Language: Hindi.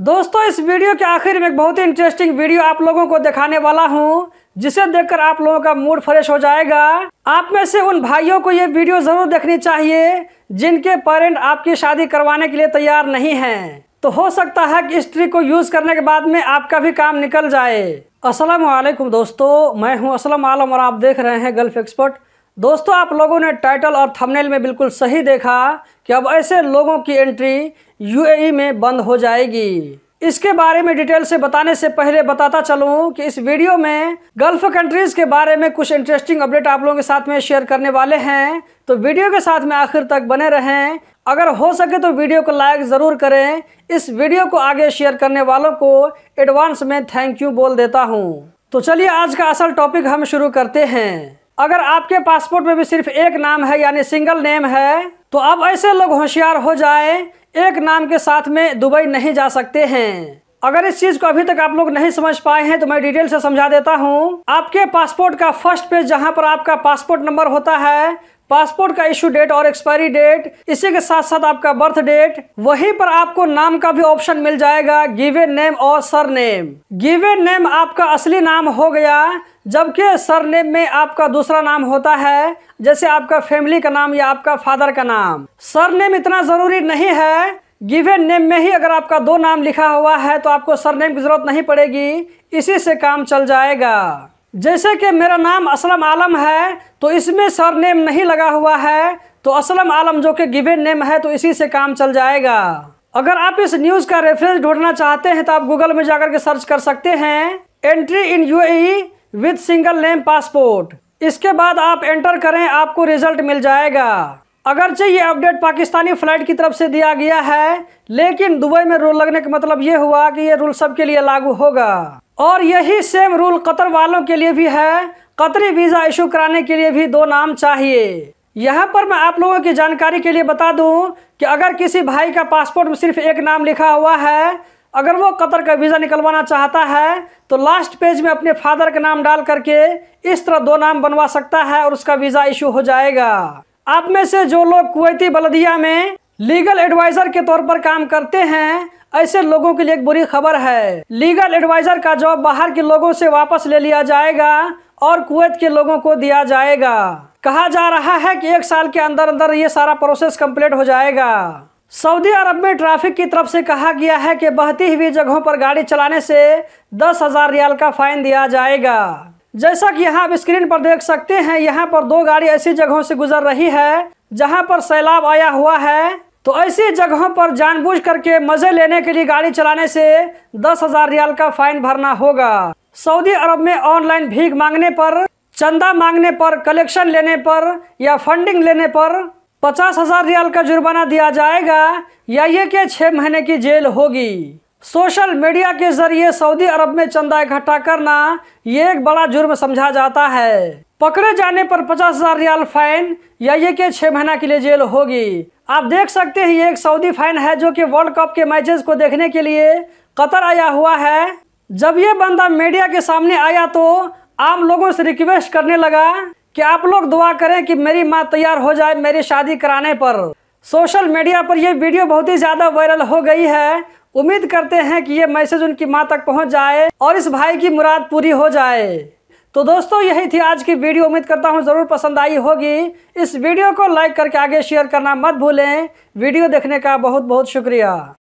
दोस्तों इस वीडियो के आखिर में एक बहुत ही इंटरेस्टिंग वीडियो आप लोगों को दिखाने वाला हूँ जिसे देखकर आप लोगों का मूड फ्रेश हो जाएगा आप में से उन भाइयों को ये वीडियो ज़रूर देखनी चाहिए जिनके पेरेंट आपकी शादी करवाने के लिए तैयार नहीं हैं तो हो सकता है कि इस ट्रिक को यूज़ करने के बाद में आपका भी काम निकल जाए असलम दोस्तों मैं हूँ असलम आलम और आप देख रहे हैं गल्फ एक्सपर्ट दोस्तों आप लोगों ने टाइटल और थंबनेल में बिल्कुल सही देखा कि अब ऐसे लोगों की एंट्री यूएई e में बंद हो जाएगी इसके बारे में डिटेल से बताने से पहले बताता चलूं कि इस वीडियो में गल्फ कंट्रीज़ के बारे में कुछ इंटरेस्टिंग अपडेट आप लोगों के साथ में शेयर करने वाले हैं तो वीडियो के साथ में आखिर तक बने रहें अगर हो सके तो वीडियो को लाइक ज़रूर करें इस वीडियो को आगे शेयर करने वालों को एडवांस में थैंक यू बोल देता हूँ तो चलिए आज का असल टॉपिक हम शुरू करते हैं अगर आपके पासपोर्ट में भी सिर्फ एक नाम है यानी सिंगल नेम है तो अब ऐसे लोग होशियार हो जाए एक नाम के साथ में दुबई नहीं जा सकते हैं अगर इस चीज को अभी तक आप लोग नहीं समझ पाए हैं तो मैं डिटेल से समझा देता हूँ आपके पासपोर्ट का फर्स्ट पेज जहाँ पर आपका पासपोर्ट नंबर होता है पासपोर्ट का इश्यू डेट और एक्सपायरी डेट इसी के साथ साथ आपका बर्थ डेट वहीं पर आपको नाम का भी ऑप्शन मिल जाएगा गिवे नेम और सर नेम गिवे नेम आपका असली नाम हो गया जबकि सरनेम में आपका दूसरा नाम होता है जैसे आपका फैमिली का नाम या आपका फादर का नाम सरनेम इतना ज़रूरी नहीं है गिवेन नेम में ही अगर आपका दो नाम लिखा हुआ है तो आपको सरनेम की ज़रूरत नहीं पड़ेगी इसी से काम चल जाएगा जैसे कि मेरा नाम असलम आलम है तो इसमें सरनेम नहीं लगा हुआ है तो असलम आलम जो कि गिवेन नेम है तो इसी से काम चल जाएगा अगर आप इस न्यूज़ का रेफरेंस ढूंढना चाहते हैं तो आप गूगल में जाकर के सर्च कर सकते हैं entry in you with single name passport इसके बाद आप एंटर करें आपको रिजल्ट मिल जाएगा अगरचे ये अपडेट पाकिस्तानी फ्लाइट की तरफ से दिया गया है लेकिन दुबई में रूल लगने का मतलब ये हुआ कि ये रूल सबके लिए लागू होगा और यही सेम रूल कतर वालों के लिए भी है कतरी वीज़ा इशू कराने के लिए भी दो नाम चाहिए यहाँ पर मैं आप लोगों की जानकारी के लिए बता दूं कि अगर किसी भाई का पासपोर्ट में सिर्फ एक नाम लिखा हुआ है अगर वो कतर का वीज़ा निकलवाना चाहता है तो लास्ट पेज में अपने फादर का नाम डाल करके इस तरह दो नाम बनवा सकता है और उसका वीज़ा इशू हो जाएगा आप में से जो लोग कुवैती बलदिया में लीगल एडवाइज़र के तौर पर काम करते हैं ऐसे लोगों के लिए एक बुरी खबर है लीगल एडवाइज़र का जॉब बाहर के लोगों से वापस ले लिया जाएगा और कुवैत के लोगों को दिया जाएगा कहा जा रहा है कि एक साल के अंदर अंदर ये सारा प्रोसेस कंप्लीट हो जाएगा सऊदी अरब में ट्रैफिक की तरफ से कहा गया है कि बहती हुई जगहों पर गाड़ी चलाने से दस हजार रियाल का फाइन दिया जाएगा जैसा कि यहाँ आप स्क्रीन पर देख सकते हैं यहाँ पर दो गाड़ी ऐसी जगहों से गुजर रही है जहाँ पर सैलाब आया हुआ है तो ऐसी जगहों पर जानबूझ करके मजे लेने के लिए गाड़ी चलाने से दस हजार रियाल का फाइन भरना होगा सऊदी अरब में ऑनलाइन भीख मांगने पर चंदा मांगने पर कलेक्शन लेने पर या फंडिंग लेने पर पचास हजार रियाल का जुर्माना दिया जाएगा या ये के छह महीने की जेल होगी सोशल मीडिया के जरिए सऊदी अरब में चंदा इकट्ठा करना ये एक बड़ा जुर्म समझा जाता है पकड़े जाने पर पचास हजार रियाल फाइन या ये के छह महीना के लिए जेल होगी आप देख सकते हैं ये एक सऊदी फाइन है जो कि वर्ल्ड कप के मैचेस को देखने के लिए कतर आया हुआ है जब ये बंदा मीडिया के सामने आया तो आम लोगों से रिक्वेस्ट करने लगा कि आप लोग दुआ करें कि मेरी माँ तैयार हो जाए मेरी शादी कराने पर सोशल मीडिया पर यह वीडियो बहुत ही ज़्यादा वायरल हो गई है उम्मीद करते हैं कि ये मैसेज उनकी माँ तक पहुँच जाए और इस भाई की मुराद पूरी हो जाए तो दोस्तों यही थी आज की वीडियो उम्मीद करता हूँ ज़रूर पसंद आई होगी इस वीडियो को लाइक करके आगे शेयर करना मत भूलें वीडियो देखने का बहुत बहुत शुक्रिया